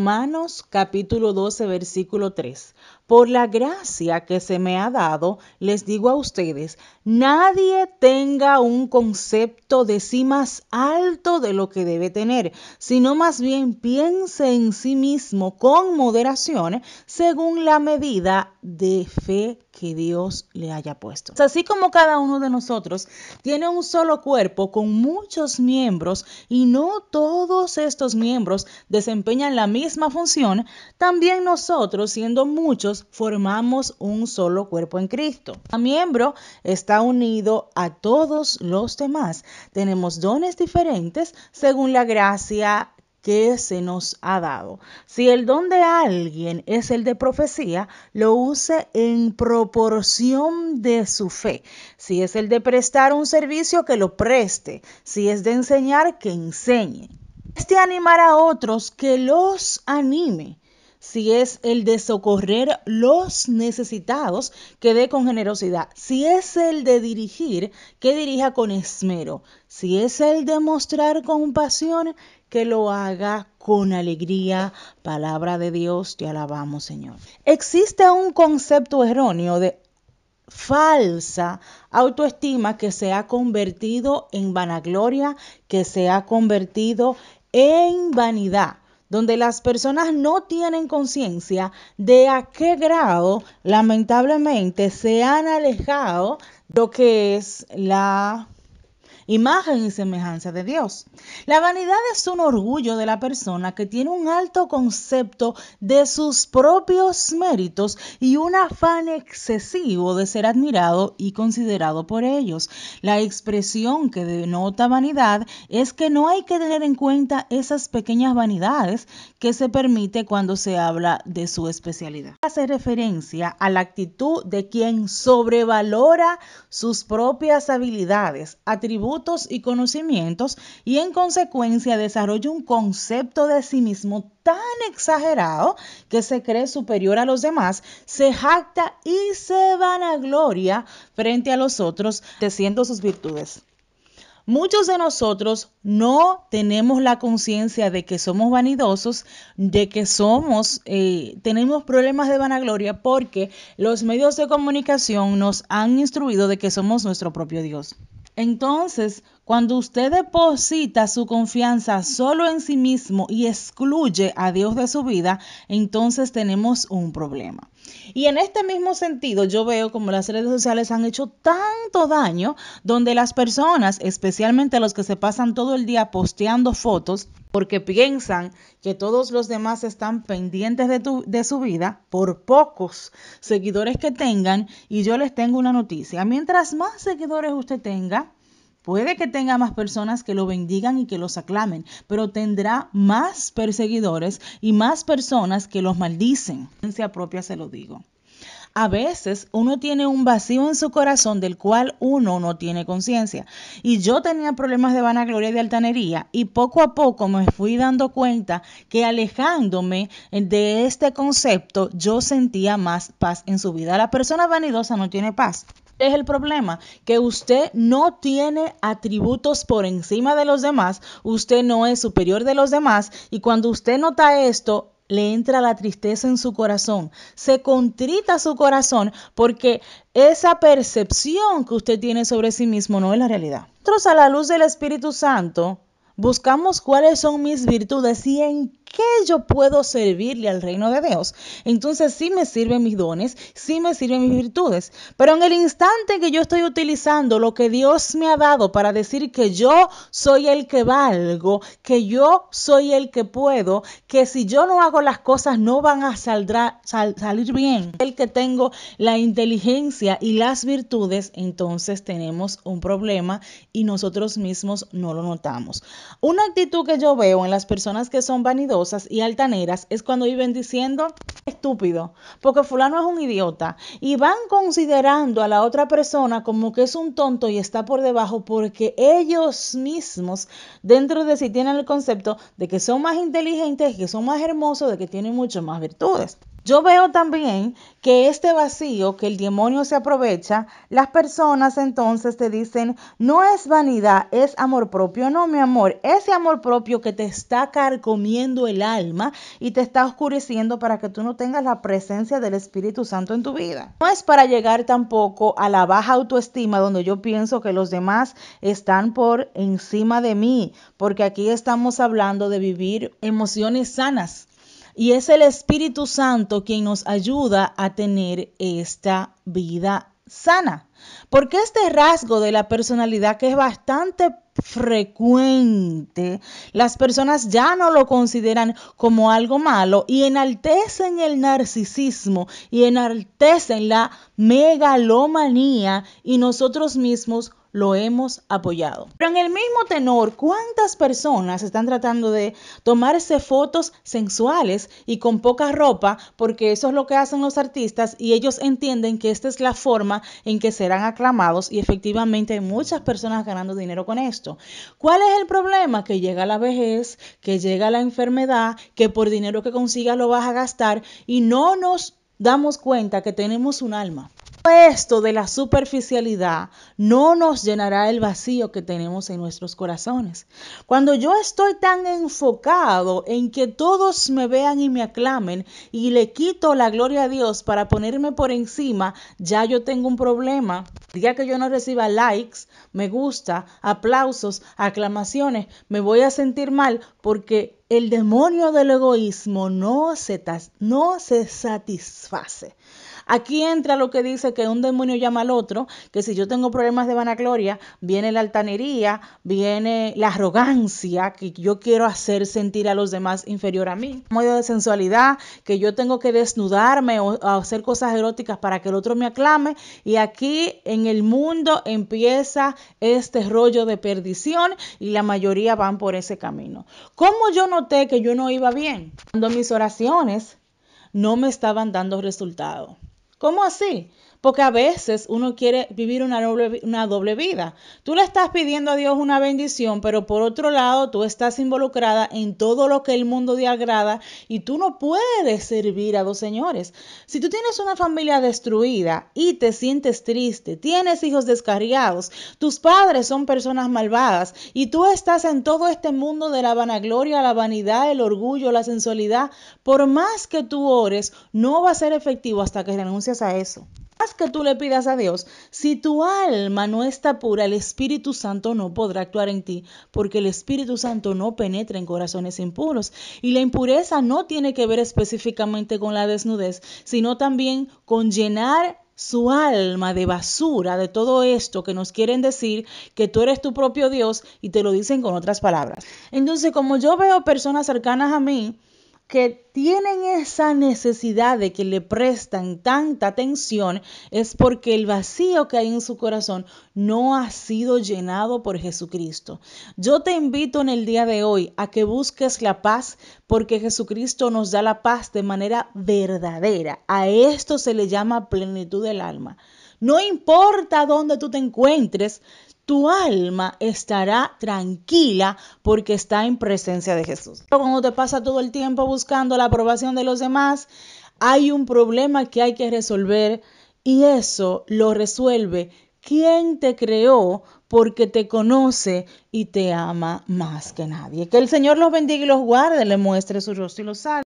Romanos capítulo 12, versículo 3. Por la gracia que se me ha dado, les digo a ustedes, nadie tenga un concepto de sí más alto de lo que debe tener, sino más bien piense en sí mismo con moderación según la medida de fe que Dios le haya puesto. Pues así como cada uno de nosotros tiene un solo cuerpo con muchos miembros y no todos estos miembros desempeñan la misma función, también nosotros, siendo muchos, formamos un solo cuerpo en Cristo. Cada miembro está unido a todos los demás. Tenemos dones diferentes según la gracia que se nos ha dado. Si el don de alguien es el de profecía, lo use en proporción de su fe. Si es el de prestar un servicio, que lo preste. Si es de enseñar, que enseñe. Este animar a otros, que los anime si es el de socorrer los necesitados, que dé con generosidad, si es el de dirigir, que dirija con esmero, si es el de mostrar compasión, que lo haga con alegría. Palabra de Dios, te alabamos Señor. Existe un concepto erróneo de falsa autoestima que se ha convertido en vanagloria, que se ha convertido en vanidad donde las personas no tienen conciencia de a qué grado lamentablemente se han alejado lo que es la imagen y semejanza de Dios. La vanidad es un orgullo de la persona que tiene un alto concepto de sus propios méritos y un afán excesivo de ser admirado y considerado por ellos. La expresión que denota vanidad es que no hay que tener en cuenta esas pequeñas vanidades que se permite cuando se habla de su especialidad. Hace referencia a la actitud de quien sobrevalora sus propias habilidades, atributos, y conocimientos y en consecuencia desarrolla un concepto de sí mismo tan exagerado que se cree superior a los demás, se jacta y se vanagloria frente a los otros, teciendo sus virtudes. Muchos de nosotros no tenemos la conciencia de que somos vanidosos, de que somos, eh, tenemos problemas de vanagloria porque los medios de comunicación nos han instruido de que somos nuestro propio Dios entonces cuando usted deposita su confianza solo en sí mismo y excluye a Dios de su vida, entonces tenemos un problema. Y en este mismo sentido, yo veo como las redes sociales han hecho tanto daño, donde las personas, especialmente los que se pasan todo el día posteando fotos, porque piensan que todos los demás están pendientes de, de, su vida por pocos seguidores que tengan. Y yo les tengo una noticia. Mientras más seguidores usted tenga, Puede que tenga más personas que lo bendigan y que los aclamen, pero tendrá más perseguidores y más personas que los maldicen. En propia se lo digo. A veces uno tiene un vacío en su corazón del cual uno no tiene conciencia. Y yo tenía problemas de vanagloria y de altanería y poco a poco me fui dando cuenta que alejándome de este concepto yo sentía más paz en su vida. La persona vanidosa no tiene paz es el problema? Que usted no tiene atributos por encima de los demás, usted no es superior de los demás y cuando usted nota esto, le entra la tristeza en su corazón, se contrita su corazón porque esa percepción que usted tiene sobre sí mismo no es la realidad. Nosotros a la luz del Espíritu Santo buscamos cuáles son mis virtudes y en qué yo puedo servirle al reino de Dios? Entonces sí me sirven mis dones, sí me sirven mis virtudes, pero en el instante que yo estoy utilizando lo que Dios me ha dado para decir que yo soy el que valgo, que yo soy el que puedo, que si yo no hago las cosas no van a salir bien, el que tengo la inteligencia y las virtudes, entonces tenemos un problema y nosotros mismos no lo notamos. Una actitud que yo veo en las personas que son vanidosas, y altaneras es cuando viven diciendo estúpido, porque fulano es un idiota, y van considerando a la otra persona como que es un tonto y está por debajo porque ellos mismos dentro de sí tienen el concepto de que son más inteligentes, que son más hermosos, de que tienen mucho más virtudes. Yo veo también que este vacío que el demonio se aprovecha, las personas entonces te dicen, no es vanidad, es amor propio. No, mi amor, ese amor propio que te está carcomiendo el alma y te está oscureciendo para que tú no tengas la presencia del Espíritu Santo en tu vida. No es para llegar tampoco a la baja autoestima donde yo pienso que los demás están por encima de mí, porque aquí estamos hablando de vivir emociones sanas y es el Espíritu Santo quien nos ayuda a tener esta vida sana. Porque este rasgo de la personalidad que es bastante frecuente, las personas ya no lo consideran como algo malo y enaltecen el narcisismo y enaltecen la megalomanía y nosotros mismos lo hemos apoyado. Pero en el mismo tenor, ¿cuántas personas están tratando de tomarse fotos sensuales y con poca ropa? Porque eso es lo que hacen los artistas y ellos entienden que esta es la forma en que serán aclamados y efectivamente hay muchas personas ganando dinero con esto. ¿Cuál es el problema? Que llega la vejez, que llega la enfermedad, que por dinero que consigas lo vas a gastar y no nos damos cuenta que tenemos un alma esto de la superficialidad no nos llenará el vacío que tenemos en nuestros corazones. Cuando yo estoy tan enfocado en que todos me vean y me aclamen y le quito la gloria a Dios para ponerme por encima, ya yo tengo un problema. Diga que yo no reciba likes, me gusta, aplausos, aclamaciones, me voy a sentir mal porque el demonio del egoísmo no se, satisface. Aquí entra lo que dice que un demonio llama al otro, que si yo tengo problemas de vanagloria, viene la altanería, viene la arrogancia, que yo quiero hacer sentir a los demás inferior a mí. Modo de sensualidad, que yo tengo que desnudarme o hacer cosas eróticas para que el otro me aclame. Y aquí en el mundo empieza este rollo de perdición y la mayoría van por ese camino. ¿Cómo yo no que yo no iba bien, cuando mis oraciones no me estaban dando resultado. ¿Cómo así? Porque a veces uno quiere vivir una doble, vida. Tú le estás pidiendo a Dios una bendición, pero por otro lado tú estás involucrada en todo lo que el mundo te agrada y tú no puedes servir a dos señores. Si tú tienes una familia destruida y te sientes triste, tienes hijos descarriados, tus padres son personas malvadas y tú estás en todo este mundo de la vanagloria, la vanidad, el orgullo, la sensualidad, por más que tú ores, no va a ser efectivo hasta que renuncias a eso que tú le pidas a Dios, si tu alma no está pura, el Espíritu Santo no podrá actuar en ti, porque el Espíritu Santo no penetra en corazones impuros. Y la impureza no tiene que ver específicamente con la desnudez, sino también con llenar su alma de basura, de todo esto que nos quieren decir que tú eres tu propio Dios y te lo dicen con otras palabras. Entonces, como yo veo personas cercanas a mí, que tienen esa necesidad de que le prestan tanta atención es porque el vacío que hay en su corazón no ha sido llenado por Jesucristo. Yo te invito en el día de hoy a que busques la paz porque Jesucristo nos da la paz de manera verdadera. A esto se le llama plenitud del alma. No importa dónde tú te encuentres, tu alma estará tranquila porque está en presencia de Jesús. Cuando te pasa todo el tiempo buscando la aprobación de los demás, hay un problema que hay que resolver y eso lo resuelve quien te creó porque te conoce y te ama más que nadie. Que el Señor los bendiga y los guarde, le muestre su rostro y los salve.